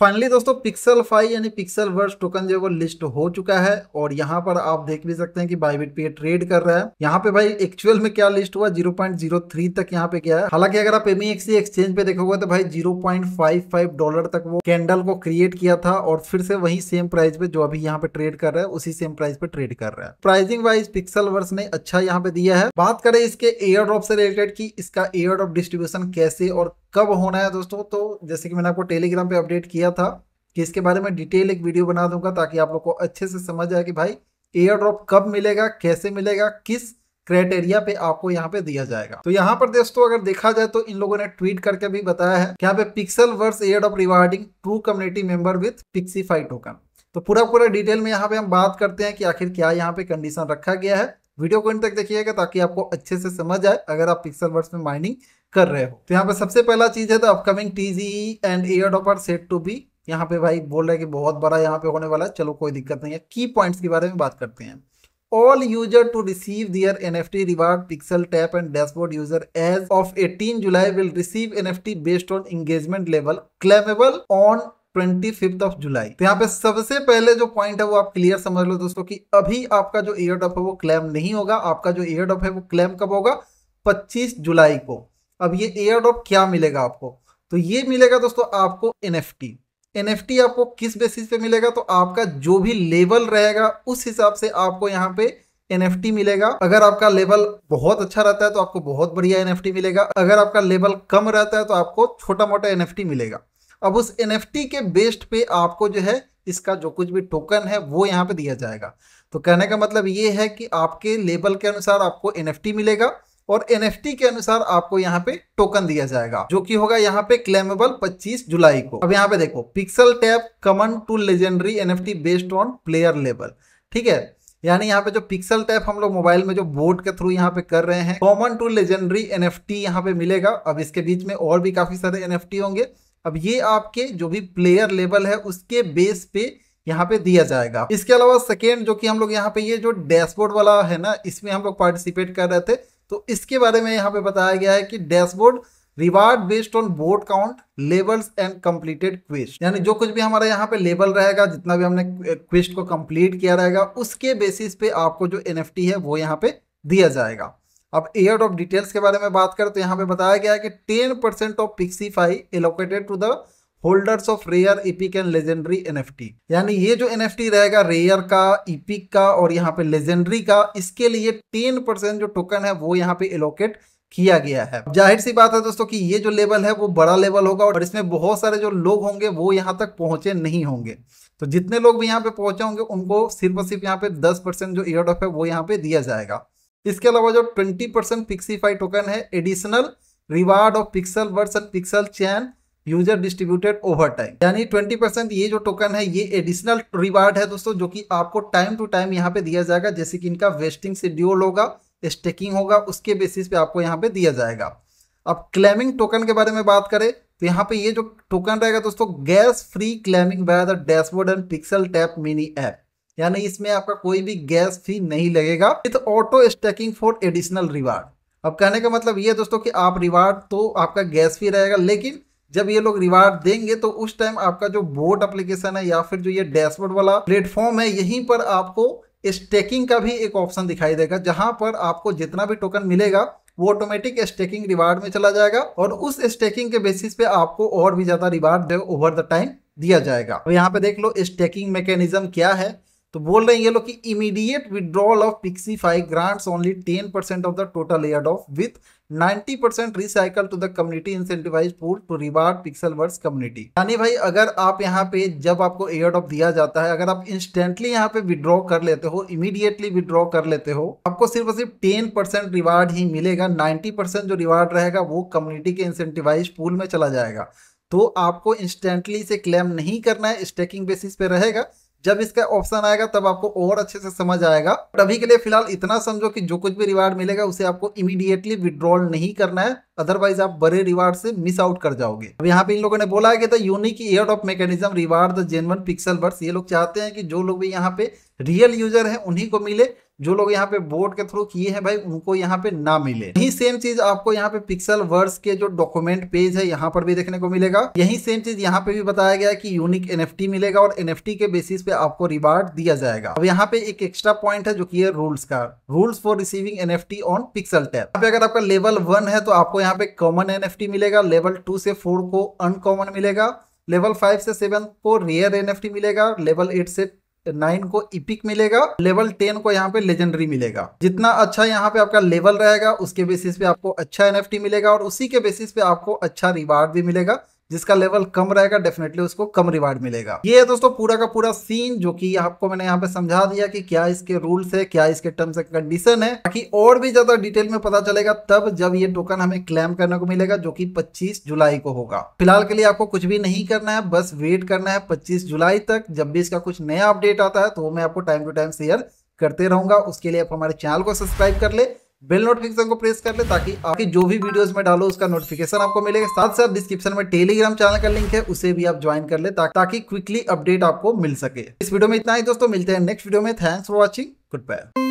finally दोस्तों pixel five यानी pixel verse token जो है वो लिस्ट हो चुका है और यहाँ पर आप देख भी सकते हैं कि बाइबिट पे ट्रेड कर रहा है यहाँ पे भाई एक्चुअल में क्या लिस्ट हुआ 0.03 तक यहाँ पे गया है हालांकि अगर आप एमएक्सी एक्सचेंज e पे देखोगे तो भाई 0.55 डॉलर तक वो कैंडल को क्रिएट किया था और फिर से वही सेम प्राइस पे जो अभी यहाँ पे ट्रेड कर रहा है उसी सेम प्राइस पे ट्रेड कर रहा है प्राइसिंग वाइज पिक्सल वर्स ने अच्छा यहाँ पे दिया है बात करें इसके एयर ड्रॉप से रिलेटेड की इसका एयर ड्रॉप डिस्ट्रीब्यूशन कैसे और कब होना है दोस्तों तो जैसे कि मैंने आपको टेलीग्राम पे अपडेट किया था कि इसके बारे में डिटेल एक वीडियो बना दूंगा ताकि आप लोग को अच्छे से समझ आए कि भाई एयर ड्रॉप कब मिलेगा कैसे मिलेगा किस क्राइटेरिया पे आपको यहाँ पे दिया जाएगा तो यहाँ पर दोस्तों अगर देखा जाए तो इन लोगों ने ट्वीट करके भी बताया है यहाँ पे pixel verse air drop rewarding true community member with Pixfi token तो पूरा पूरा डिटेल में यहाँ पे हम बात करते हैं कि आखिर क्या यहाँ पे कंडीशन रखा गया है वीडियो को इन तक देखिएगा ताकि आपको अच्छे से समझ आए अगर आप पिक्सल वर्ड्स में माइनिंग कर रहे हो तो यहाँ पे सबसे पहला चीज है तो अपकमिंग टीजीई एंड एयर डॉपर सेट टू बी यहाँ पे भाई बोल रहे हैं कि बहुत बड़ा यहाँ पे होने वाला है चलो कोई दिक्कत नहीं है की पॉइंट्स के बारे में बात करते हैं all user to receive their nft reward pixel tap and dashboard user as of 18 july will receive nft based on engagement level claimable on twenty fifth of July तो यहाँ पे सबसे पहले जो पॉइंट है वो आप क्लियर समझ लो दोस्तों कि अभी आपका जो एयर ड्रॉप है वो क्लेम नहीं होगा आपका जो एयर ड्रॉप है वो क्लेम कब होगा 25 जुलाई को अब ये एयर ड्रॉप क्या मिलेगा आपको तो ये मिलेगा दोस्तों आपको एन एनएफटी आपको किस बेसिस पे मिलेगा तो आपका जो भी लेवल रहेगा उस हिसाब से आपको यहाँ पे एनएफटी मिलेगा अगर आपका लेवल बहुत अच्छा रहता है तो आपको बहुत बढ़िया एनएफटी मिलेगा अगर आपका लेवल कम रहता है तो आपको छोटा मोटा एनएफटी मिलेगा अब उस एन के बेस्ड पे आपको जो है इसका जो कुछ भी टोकन है वो यहाँ पे दिया जाएगा तो कहने का मतलब ये है कि आपके लेबल के अनुसार आपको एन मिलेगा और एन के अनुसार आपको यहाँ पे टोकन दिया जाएगा जो कि होगा यहाँ पे क्लेमेबल 25 जुलाई को अब यहाँ पे देखो pixel tap common to legendary N F based on player level ठीक है यानी यहाँ पे जो पिक्सल टैप हम लोग मोबाइल में जो बोर्ड के थ्रू यहाँ पे कर रहे हैं common to legendary N F यहाँ पे मिलेगा अब इसके बीच में और भी काफी सारे एन होंगे अब ये आपके जो भी प्लेयर लेवल है उसके बेस पे यहाँ पे दिया जाएगा इसके अलावा सेकेंड जो कि हम लोग यहाँ पे ये जो डैशबोर्ड वाला है ना इसमें हम लोग पार्टिसिपेट कर रहे थे तो इसके बारे में यहाँ पे बताया गया है कि dashboard reward based on board count levels and completed quest यानी जो कुछ भी हमारा यहाँ पे लेवल रहेगा जितना भी हमने क्विस्ट को कंप्लीट किया रहेगा उसके बेसिस पे आपको जो एन है वो यहाँ पे दिया जाएगा अब एयर ड्रॉप डिटेल्स के बारे में बात करें तो यहाँ पे बताया गया है कि ten percent of Pixfi allocated to the holders of rare epic and legendary NFT यानी ये जो एनएफटी रहेगा रेयर का इपिक का और यहाँ पे लेजेंडरी का इसके लिए टेन परसेंट जो टोकन है वो यहाँ पे एलोकेट किया गया है जाहिर सी बात है दोस्तों कि ये जो लेवल है वो बड़ा लेवल होगा और इसमें बहुत सारे जो लोग होंगे वो यहाँ तक पहुंचे नहीं होंगे तो जितने लोग भी यहाँ पे पहुंचे होंगे उनको सिर्फ और सिर्फ यहाँ पे दस परसेंट जो एयर ड्रॉप है वो यहाँ पे दिया जाएगा इसके अलावा जो ट्वेंटी परसेंट पिक्सीफाई टोकन है additional reward of pixel words and pixel chain user distributed over time यानी 20 परसेंट ये जो टोकन है ये एडिशनल रिवार्ड है दोस्तों जो कि आपको टाइम टू टाइम यहाँ पे दिया जाएगा जैसे कि इनका वेस्टिंग शेड्यूल होगा स्टेकिंग होगा उसके बेसिस पे आपको यहाँ पे दिया जाएगा अब क्लेमिंग टोकन के बारे में बात करें तो यहाँ पे ये जो टोकन रहेगा दोस्तों gas free claiming by the dashboard and pixel tap mini app यानी इसमें आपका कोई भी गैस फी नहीं लगेगा with auto staking for additional reward अब कहने का मतलब ये दोस्तों कि आप रिवार्ड तो आपका गैस फी रहेगा लेकिन जब ये लोग रिवार्ड देंगे तो उस टाइम आपका जो बोर्ड एप्लीकेशन है या फिर जो ये डैशबोर्ड वाला प्लेटफॉर्म है यहीं पर आपको स्टेकिंग का भी एक ऑप्शन दिखाई देगा जहां पर आपको जितना भी टोकन मिलेगा वो ऑटोमेटिक स्टेकिंग रिवार्ड में चला जाएगा और उस स्टेकिंग के बेसिस पे आपको और भी ज्यादा रिवार्ड ओवर द टाइम दिया जाएगा तो यहाँ पे देख लो स्टेकिंग मैकेनिज्म क्या है तो बोल रहे हैं ये लोग कि immediate withdrawal of Pixfi grants only ten percent of the total air off with 90 percent recycle to the community incentivise pool to reward pixel verse community यानी भाई अगर आप यहाँ पे जब आपको एयर ऑफ दिया जाता है अगर आप इंस्टेंटली यहाँ पे विड्रॉ कर लेते हो इमीडिएटली विड्रॉ कर लेते हो आपको सिर्फ और सिर्फ 10 परसेंट रिवार्ड ही मिलेगा 90 परसेंट जो रिवार्ड रहेगा वो कम्युनिटी के इंसेंटिवाइज पूल में चला जाएगा तो आपको इंस्टेंटली से क्लेम नहीं करना है स्टेकिंग बेसिस पे रहेगा जब इसका ऑप्शन आएगा तब आपको और अच्छे से समझ आएगा बट अभी के लिए फिलहाल इतना समझो कि जो कुछ भी रिवार्ड मिलेगा उसे आपको इमीडिएटली विद्रॉल नहीं करना है अदरवाइज आप बड़े रिवार्ड से मिस आउट कर जाओगे अब यहाँ पे इन लोगों ने बोला है कि unique air off mechanism reward the genuine pixel birds ये लोग चाहते हैं कि जो लोग भी यहाँ पे रियल यूजर है उन्हीं को मिले जो लोग यहाँ पे बोर्ड के थ्रू किए हैं भाई उनको यहाँ पे ना मिले यही सेम चीज आपको यहाँ पे पिक्सल वर्स के जो डॉक्यूमेंट पेज है यहाँ पर भी देखने को मिलेगा यही सेम चीज यहाँ पे भी बताया गया है कि यूनिक एनएफटी मिलेगा और एनएफटी के बेसिस पे आपको रिवार्ड दिया जाएगा अब यहाँ पे एक एक्स्ट्रा पॉइंट है जो की है रूल्स का rules for receiving an on pixel tap अगर आपका लेवल वन है तो आपको यहाँ पे कॉमन एन मिलेगा लेवल टू से फोर को अनकॉमन मिलेगा लेवल फाइव से सेवन को रेयर एन मिलेगा लेवल एट से नाइन को इपिक मिलेगा लेवल टेन को यहाँ पे लेजेंडरी मिलेगा जितना अच्छा यहाँ पे आपका लेवल रहेगा उसके बेसिस पे आपको अच्छा एनएफटी मिलेगा और उसी के बेसिस पे आपको अच्छा रिवार्ड भी मिलेगा जिसका लेवल कम रहेगा डेफिनेटली उसको कम रिवार्ड मिलेगा ये है दोस्तों पूरा का पूरा सीन जो कि आपको मैंने यहाँ पे समझा दिया कि क्या इसके रूल्स है क्या इसके टर्म्स एंड कंडीशन है बाकी और भी ज्यादा डिटेल में पता चलेगा तब जब ये टोकन हमें क्लेम करने को मिलेगा जो की पच्चीस जुलाई को होगा फिलहाल के लिए आपको कुछ भी नहीं करना है बस वेट करना है पच्चीस जुलाई तक जब भी इसका कुछ नया अपडेट आता है तो मैं आपको टाइम टू टाइम शेयर करते रहूंगा उसके लिए आप हमारे चैनल को सब्सक्राइब कर ले बेल नोटिफिकेशन को प्रेस कर ले ताकि आपकी जो भी वीडियोस में डालो उसका नोटिफिकेशन आपको मिलेगा साथ साथ डिस्क्रिप्शन में टेलीग्राम चैनल का लिंक है उसे भी आप ज्वाइन कर ले ताकि क्विकली अपडेट आपको मिल सके इस वीडियो में इतना ही दोस्तों मिलते हैं नेक्स्ट वीडियो में thanks for watching good bye